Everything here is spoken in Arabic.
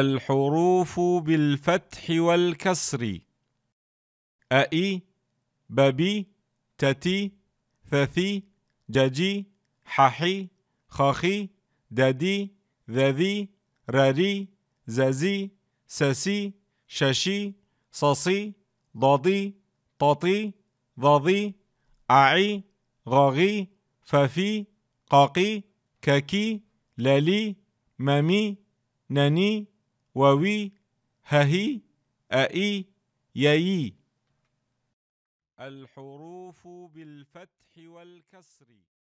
الحروف بالفتح والكسر أئي ببي تتي ثثي ججي ححي خخي ددي ذذي رري ززي سسي ششي صصي ضضي ططي ضضي أعي غغي ففي قاقي ككي للي ممي نني ووي ههي أئي ييي الحروف بالفتح والكسر